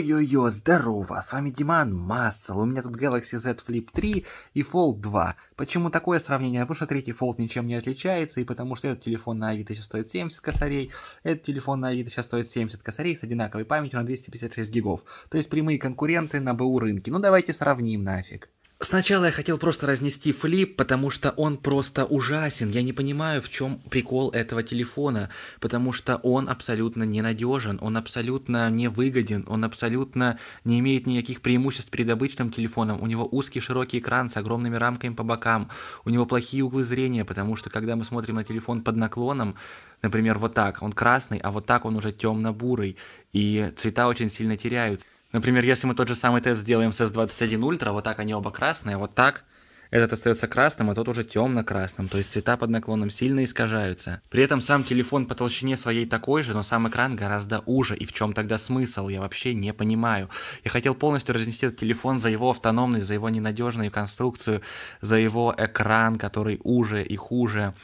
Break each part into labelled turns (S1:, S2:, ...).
S1: Йо-йо, здорово, с вами Диман Массел, у меня тут Galaxy Z Flip 3 и Fold 2. Почему такое сравнение? Потому что третий Fold ничем не отличается, и потому что этот телефон на Авито сейчас стоит 70 косарей, этот телефон на Авито сейчас стоит 70 косарей с одинаковой памятью на 256 гигов. То есть прямые конкуренты на БУ рынке. Ну давайте сравним нафиг. Сначала я хотел просто разнести флип, потому что он просто ужасен. Я не понимаю, в чем прикол этого телефона, потому что он абсолютно ненадежен, он абсолютно невыгоден, он абсолютно не имеет никаких преимуществ перед обычным телефоном. У него узкий широкий экран с огромными рамками по бокам, у него плохие углы зрения, потому что когда мы смотрим на телефон под наклоном, например, вот так, он красный, а вот так он уже темно-бурый, и цвета очень сильно теряются. Например, если мы тот же самый тест сделаем с S21 Ultra, вот так они оба красные, вот так этот остается красным, а тот уже темно-красным, то есть цвета под наклоном сильно искажаются. При этом сам телефон по толщине своей такой же, но сам экран гораздо уже, и в чем тогда смысл, я вообще не понимаю. Я хотел полностью разнести этот телефон за его автономность, за его ненадежную конструкцию, за его экран, который уже и хуже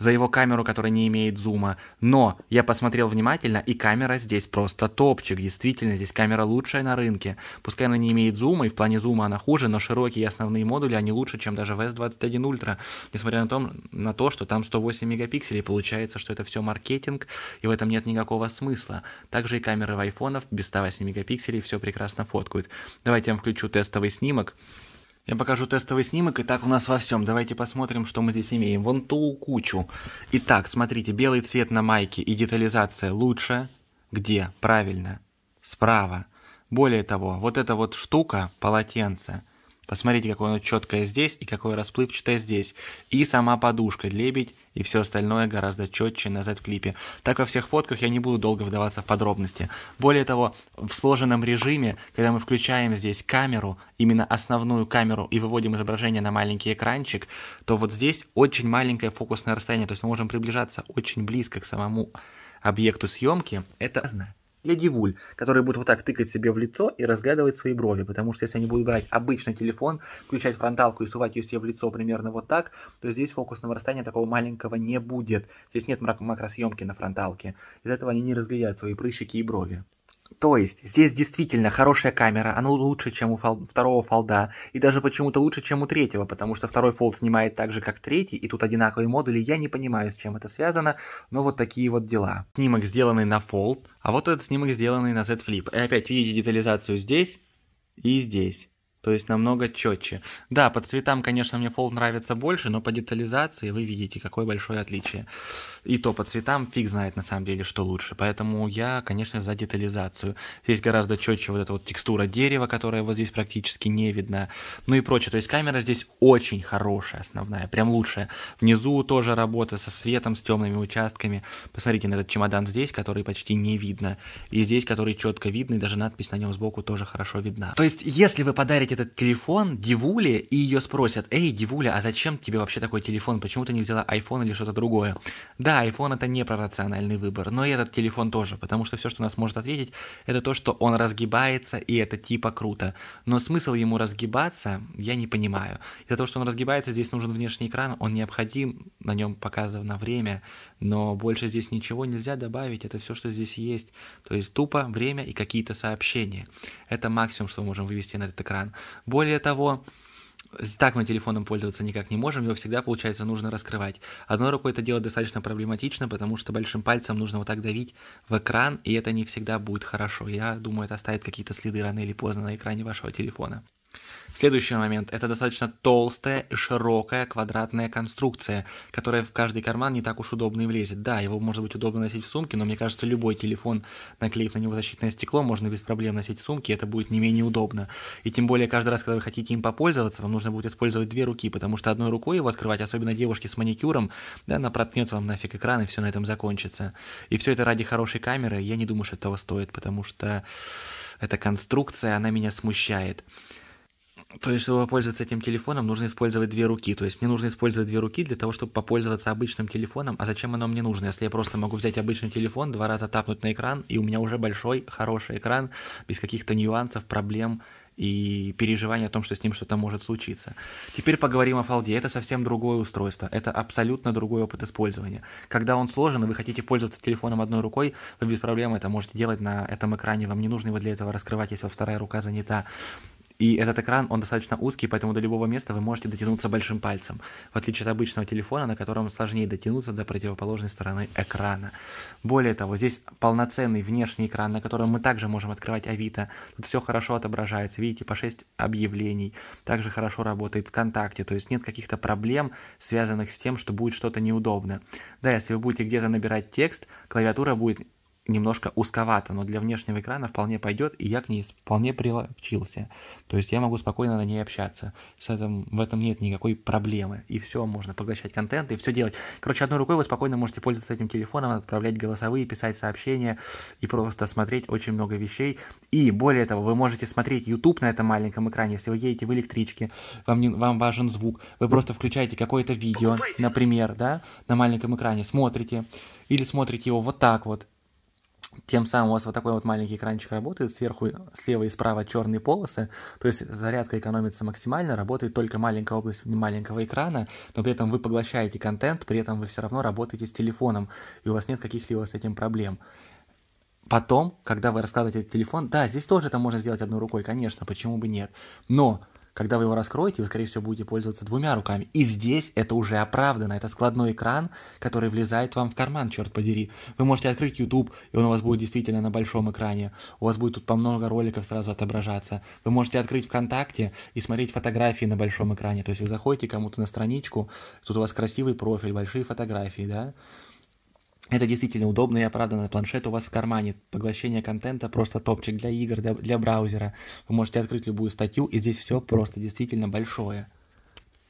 S1: за его камеру, которая не имеет зума. Но я посмотрел внимательно, и камера здесь просто топчик. Действительно, здесь камера лучшая на рынке. Пускай она не имеет зума, и в плане зума она хуже, но широкие основные модули, они лучше, чем даже в S21 Ultra. Несмотря на то, на то, что там 108 мегапикселей, получается, что это все маркетинг, и в этом нет никакого смысла. Также и камеры в айфонов без 108 мегапикселей все прекрасно фоткают. Давайте я вам включу тестовый снимок. Я покажу тестовый снимок. и так у нас во всем. Давайте посмотрим, что мы здесь имеем. Вон ту кучу. Итак, смотрите, белый цвет на майке и детализация лучше. Где? Правильно. Справа. Более того, вот эта вот штука, полотенце, Посмотрите, какое оно четкое здесь и какое расплывчатое здесь. И сама подушка, лебедь и все остальное гораздо четче на z клипе. Так во всех фотках я не буду долго вдаваться в подробности. Более того, в сложенном режиме, когда мы включаем здесь камеру, именно основную камеру, и выводим изображение на маленький экранчик, то вот здесь очень маленькое фокусное расстояние, то есть мы можем приближаться очень близко к самому объекту съемки. Это знак. Леди Вуль, которые будут вот так тыкать себе в лицо и разглядывать свои брови, потому что если они будут брать обычный телефон, включать фронталку и сувать ее себе в лицо примерно вот так, то здесь фокусного расстояния такого маленького не будет. Здесь нет макросъемки на фронталке. Из этого они не разглядят свои прыщики и брови. То есть, здесь действительно хорошая камера, она лучше, чем у фол- второго фолда, и даже почему-то лучше, чем у третьего, потому что второй фолд снимает так же, как третий, и тут одинаковые модули, я не понимаю, с чем это связано, но вот такие вот дела. Снимок сделанный на фолд, а вот этот снимок сделанный на Z Flip. И опять видите детализацию здесь и здесь. То есть намного четче. Да, по цветам, конечно, мне Fold нравится больше, но по детализации вы видите, какое большое отличие. И то по цветам фиг знает на самом деле, что лучше. Поэтому я, конечно, за детализацию. Здесь гораздо четче вот эта вот текстура дерева, которая вот здесь практически не видна. Ну и прочее. То есть камера здесь очень хорошая основная, прям лучшая. Внизу тоже работа со светом, с темными участками. Посмотрите на этот чемодан здесь, который почти не видно. И здесь, который четко видно, и даже надпись на нем сбоку тоже хорошо видна. То есть, если вы подарите кстати, этот телефон Дивуле, и ее спросят, «Эй, Дивуля, а зачем тебе вообще такой телефон? Почему ты не взяла iPhone или что-то другое?» Да, iPhone — это не про рациональный выбор, но и этот телефон тоже, потому что все, что нас может ответить, это то, что он разгибается, и это типа круто. Но смысл ему разгибаться, я не понимаю. Из-за того, что он разгибается, здесь нужен внешний экран, он необходим, на нем показано время, но больше здесь ничего нельзя добавить, это все, что здесь есть. То есть тупо время и какие-то сообщения. Это максимум, что мы можем вывести на этот экран. Более того, так мы телефоном пользоваться никак не можем, его всегда, получается, нужно раскрывать. Одной рукой это делать достаточно проблематично, потому что большим пальцем нужно вот так давить в экран, и это не всегда будет хорошо. Я думаю, это оставит какие-то следы рано или поздно на экране вашего телефона. Следующий момент – это достаточно толстая и широкая квадратная конструкция, которая в каждый карман не так уж удобно и влезет. Да, его может быть удобно носить в сумке, но мне кажется, любой телефон, наклеив на него защитное стекло, можно без проблем носить в сумке, это будет не менее удобно. И тем более каждый раз, когда вы хотите им попользоваться, вам нужно будет использовать две руки, потому что одной рукой его открывать, особенно девушки с маникюром, да, она проткнет вам нафиг экран, и все на этом закончится. И все это ради хорошей камеры, я не думаю, что этого стоит, потому что эта конструкция, она меня смущает. То есть, чтобы пользоваться этим телефоном, нужно использовать две руки. То есть, мне нужно использовать две руки для того, чтобы попользоваться обычным телефоном. А зачем оно мне нужно, если я просто могу взять обычный телефон, два раза тапнуть на экран, и у меня уже большой, хороший экран, без каких-то нюансов, проблем и переживания о том, что с ним что-то может случиться. Теперь поговорим о фолде. Это совсем другое устройство. Это абсолютно другой опыт использования. Когда он сложен, и вы хотите пользоваться телефоном одной рукой, вы без проблем это можете делать на этом экране. Вам не нужно его для этого раскрывать, если вот вторая рука занята. И этот экран, он достаточно узкий, поэтому до любого места вы можете дотянуться большим пальцем, в отличие от обычного телефона, на котором сложнее дотянуться до противоположной стороны экрана. Более того, здесь полноценный внешний экран, на котором мы также можем открывать Авито. Тут все хорошо отображается, видите, по 6 объявлений. Также хорошо работает ВКонтакте, то есть нет каких-то проблем, связанных с тем, что будет что-то неудобно. Да, если вы будете где-то набирать текст, клавиатура будет немножко узковато, но для внешнего экрана вполне пойдет, и я к ней вполне приловчился. То есть я могу спокойно на ней общаться. С этим, в этом нет никакой проблемы. И все, можно поглощать контент, и все делать. Короче, одной рукой вы спокойно можете пользоваться этим телефоном, отправлять голосовые, писать сообщения и просто смотреть очень много вещей. И более того, вы можете смотреть YouTube на этом маленьком экране, если вы едете в электричке, вам, не, вам важен звук, вы просто включаете какое-то видео, Покупайте. например, да, на маленьком экране, смотрите, или смотрите его вот так вот, тем самым у вас вот такой вот маленький экранчик работает, сверху, слева и справа черные полосы, то есть зарядка экономится максимально, работает только маленькая область маленького экрана, но при этом вы поглощаете контент, при этом вы все равно работаете с телефоном, и у вас нет каких-либо с этим проблем. Потом, когда вы раскладываете телефон, да, здесь тоже это можно сделать одной рукой, конечно, почему бы нет, но когда вы его раскроете, вы, скорее всего, будете пользоваться двумя руками. И здесь это уже оправдано. Это складной экран, который влезает вам в карман, черт подери. Вы можете открыть YouTube, и он у вас будет действительно на большом экране. У вас будет тут по много роликов сразу отображаться. Вы можете открыть ВКонтакте и смотреть фотографии на большом экране. То есть вы заходите кому-то на страничку, тут у вас красивый профиль, большие фотографии, да? Это действительно удобно и оправданно. Планшет у вас в кармане. Поглощение контента просто топчик для игр, для, для браузера. Вы можете открыть любую статью, и здесь все просто действительно большое.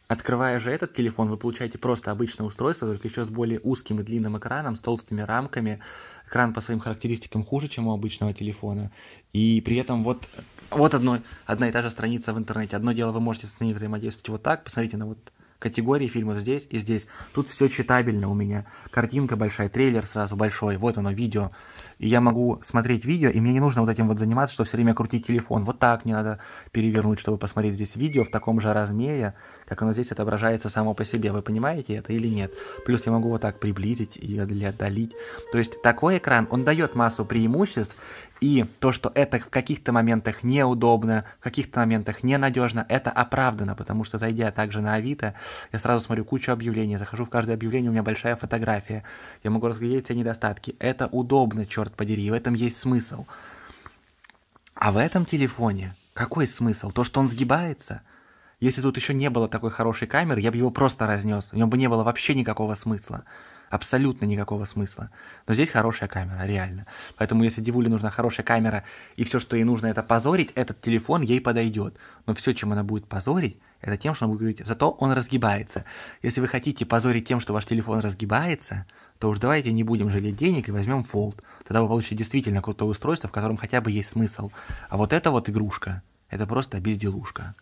S1: Открывая же этот телефон, вы получаете просто обычное устройство, только еще с более узким и длинным экраном, с толстыми рамками. Экран по своим характеристикам хуже, чем у обычного телефона. И при этом вот, вот одно, одна и та же страница в интернете. Одно дело, вы можете с ней взаимодействовать вот так, посмотрите на вот категории фильмов здесь и здесь. Тут все читабельно у меня. Картинка большая, трейлер сразу большой, вот оно, видео. И я могу смотреть видео, и мне не нужно вот этим вот заниматься, что все время крутить телефон. Вот так не надо перевернуть, чтобы посмотреть здесь видео в таком же размере, как оно здесь отображается само по себе. Вы понимаете это или нет? Плюс я могу вот так приблизить и отдалить. То есть такой экран, он дает массу преимуществ, и то, что это в каких-то моментах неудобно, в каких-то моментах ненадежно, это оправдано, потому что зайдя также на Авито, я сразу смотрю кучу объявлений, захожу в каждое объявление, у меня большая фотография, я могу разглядеть все недостатки. Это удобно, черт подери, в этом есть смысл. А в этом телефоне какой смысл? То, что он сгибается – если тут еще не было такой хорошей камеры, я бы его просто разнес. В нем бы не было вообще никакого смысла. Абсолютно никакого смысла. Но здесь хорошая камера, реально. Поэтому если Дивуле нужна хорошая камера, и все, что ей нужно, это позорить, этот телефон ей подойдет. Но все, чем она будет позорить, это тем, что она будет говорить, зато он разгибается. Если вы хотите позорить тем, что ваш телефон разгибается, то уж давайте не будем жалеть денег и возьмем Fold. Тогда вы получите действительно крутое устройство, в котором хотя бы есть смысл. А вот это вот игрушка, это просто безделушка.